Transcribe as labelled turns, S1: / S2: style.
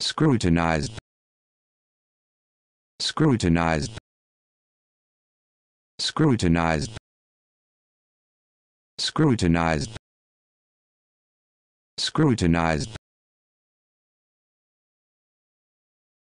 S1: scrutinized scrutinized scrutinized scrutinized scrutinized